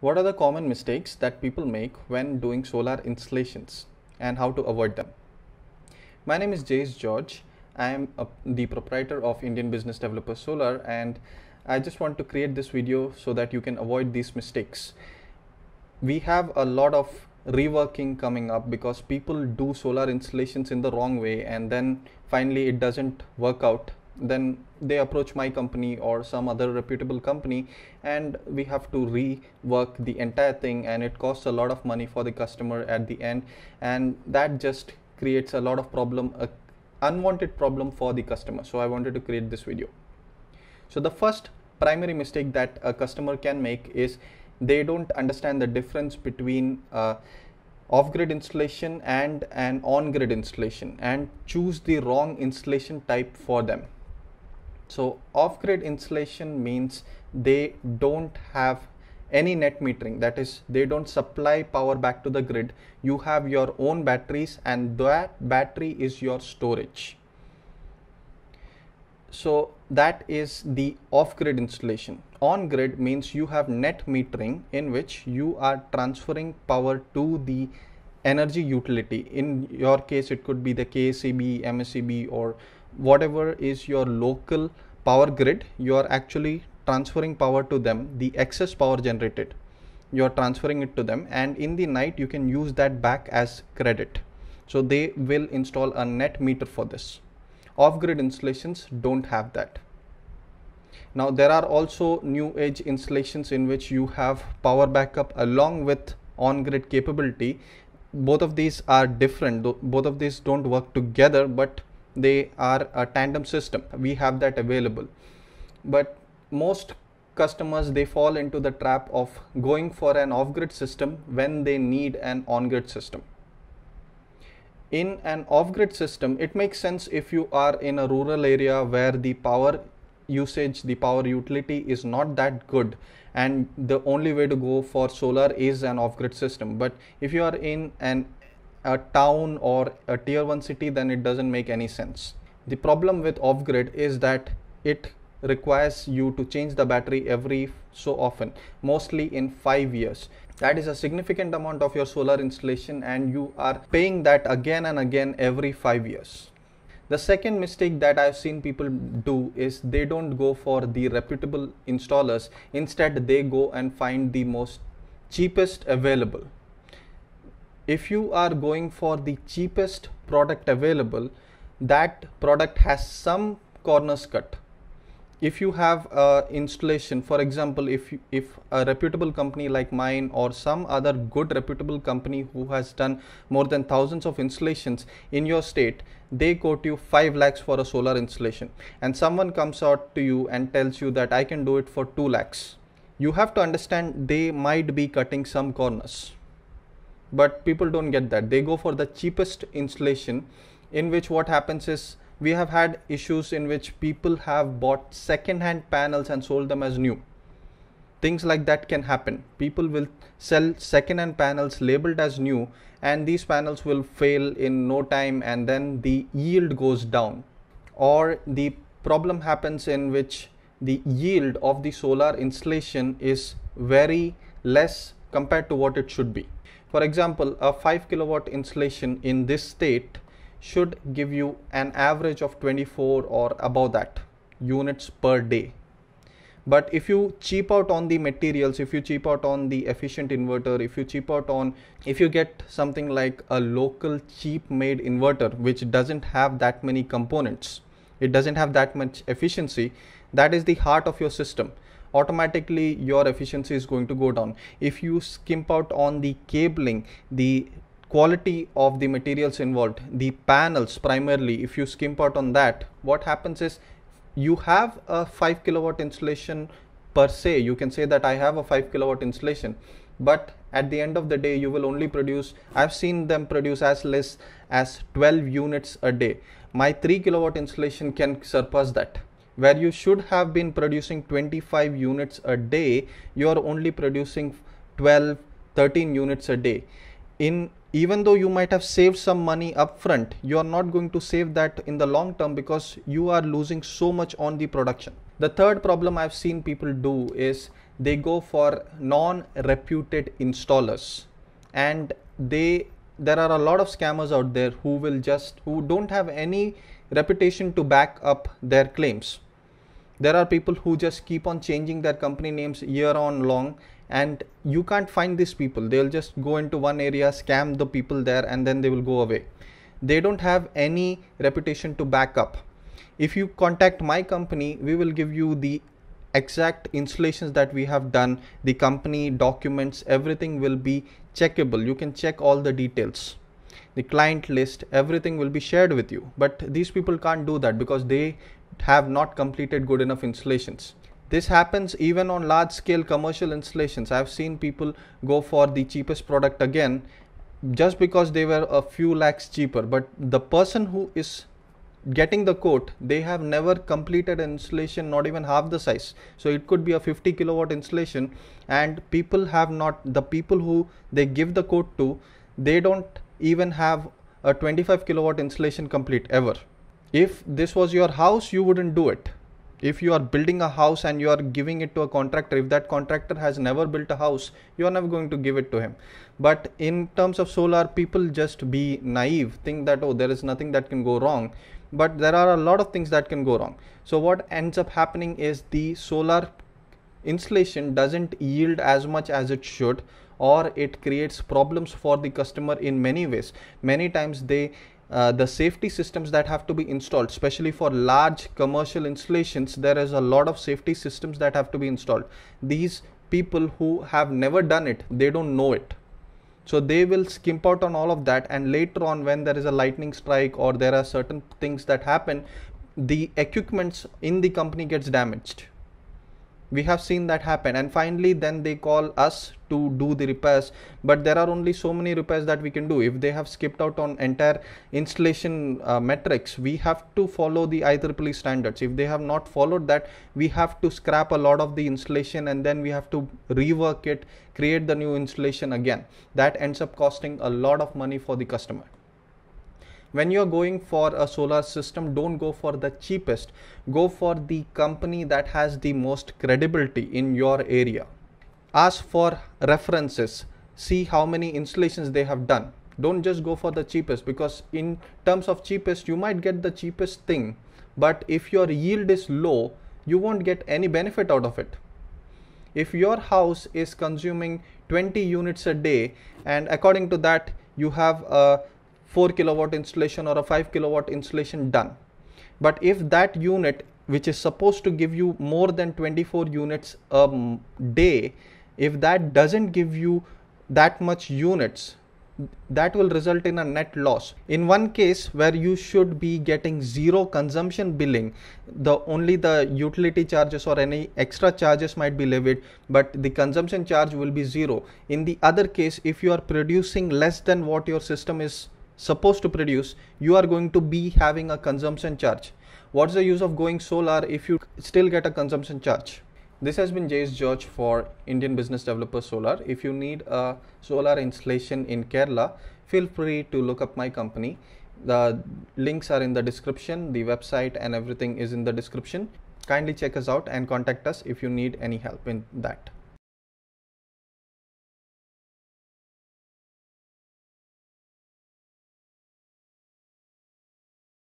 What are the common mistakes that people make when doing solar installations and how to avoid them? My name is Jace George. I am a, the proprietor of Indian Business Developer Solar and I just want to create this video so that you can avoid these mistakes. We have a lot of reworking coming up because people do solar installations in the wrong way and then finally it doesn't work out then they approach my company or some other reputable company and we have to rework the entire thing and it costs a lot of money for the customer at the end and that just creates a lot of problem a unwanted problem for the customer so i wanted to create this video so the first primary mistake that a customer can make is they don't understand the difference between uh, off-grid installation and an on-grid installation and choose the wrong installation type for them so off-grid installation means they don't have any net metering that is they don't supply power back to the grid you have your own batteries and that battery is your storage so that is the off-grid installation on-grid means you have net metering in which you are transferring power to the energy utility in your case it could be the KCB, MSCB or whatever is your local power grid you are actually transferring power to them the excess power generated you are transferring it to them and in the night you can use that back as credit so they will install a net meter for this off-grid installations don't have that now there are also new age installations in which you have power backup along with on-grid capability both of these are different both of these don't work together but they are a tandem system we have that available but most customers they fall into the trap of going for an off-grid system when they need an on-grid system in an off-grid system it makes sense if you are in a rural area where the power usage the power utility is not that good and the only way to go for solar is an off-grid system but if you are in an a town or a tier 1 city then it doesn't make any sense the problem with off grid is that it requires you to change the battery every so often mostly in 5 years that is a significant amount of your solar installation and you are paying that again and again every 5 years the second mistake that i've seen people do is they don't go for the reputable installers instead they go and find the most cheapest available if you are going for the cheapest product available that product has some corners cut if you have a installation for example if you, if a reputable company like mine or some other good reputable company who has done more than thousands of installations in your state they quote you 5 lakhs for a solar installation and someone comes out to you and tells you that i can do it for 2 lakhs you have to understand they might be cutting some corners but people don't get that they go for the cheapest installation in which what happens is we have had issues in which people have bought second hand panels and sold them as new things like that can happen people will sell second hand panels labeled as new and these panels will fail in no time and then the yield goes down or the problem happens in which the yield of the solar installation is very less compared to what it should be for example, a 5 kilowatt insulation in this state should give you an average of 24 or above that units per day. But if you cheap out on the materials, if you cheap out on the efficient inverter, if you cheap out on, if you get something like a local cheap made inverter, which doesn't have that many components, it doesn't have that much efficiency, that is the heart of your system automatically your efficiency is going to go down if you skimp out on the cabling the quality of the materials involved the panels primarily if you skimp out on that what happens is you have a 5 kilowatt installation per se you can say that i have a 5 kilowatt installation but at the end of the day you will only produce i've seen them produce as less as 12 units a day my 3 kilowatt installation can surpass that where you should have been producing 25 units a day you are only producing 12 13 units a day in even though you might have saved some money up front you are not going to save that in the long term because you are losing so much on the production the third problem i've seen people do is they go for non reputed installers and they there are a lot of scammers out there who will just who don't have any reputation to back up their claims there are people who just keep on changing their company names year on long and you can't find these people they'll just go into one area scam the people there and then they will go away they don't have any reputation to back up if you contact my company we will give you the exact installations that we have done the company documents everything will be checkable you can check all the details the client list everything will be shared with you but these people can't do that because they have not completed good enough installations. This happens even on large scale commercial installations. I've seen people go for the cheapest product again just because they were a few lakhs cheaper. But the person who is getting the quote, they have never completed an installation not even half the size. So it could be a 50 kilowatt installation and people have not, the people who they give the quote to, they don't even have a 25 kilowatt installation complete ever if this was your house you wouldn't do it if you are building a house and you are giving it to a contractor if that contractor has never built a house you are never going to give it to him but in terms of solar people just be naive think that oh there is nothing that can go wrong but there are a lot of things that can go wrong so what ends up happening is the solar installation doesn't yield as much as it should or it creates problems for the customer in many ways many times they uh, the safety systems that have to be installed especially for large commercial installations there is a lot of safety systems that have to be installed these people who have never done it they don't know it so they will skimp out on all of that and later on when there is a lightning strike or there are certain things that happen the equipments in the company gets damaged we have seen that happen and finally then they call us to do the repairs but there are only so many repairs that we can do if they have skipped out on entire installation uh, metrics we have to follow the IEEE standards if they have not followed that we have to scrap a lot of the installation and then we have to rework it create the new installation again that ends up costing a lot of money for the customer when you're going for a solar system don't go for the cheapest go for the company that has the most credibility in your area ask for references see how many installations they have done don't just go for the cheapest because in terms of cheapest you might get the cheapest thing but if your yield is low you won't get any benefit out of it if your house is consuming 20 units a day and according to that you have a 4 kilowatt installation or a 5 kilowatt installation done. But if that unit which is supposed to give you more than 24 units a day, if that doesn't give you that much units, that will result in a net loss. In one case where you should be getting zero consumption billing, the only the utility charges or any extra charges might be levied, but the consumption charge will be zero. In the other case, if you are producing less than what your system is supposed to produce, you are going to be having a consumption charge. What's the use of going solar if you still get a consumption charge? This has been Jay's George for Indian Business Developer Solar. If you need a solar installation in Kerala, feel free to look up my company. The links are in the description, the website and everything is in the description. Kindly check us out and contact us if you need any help in that.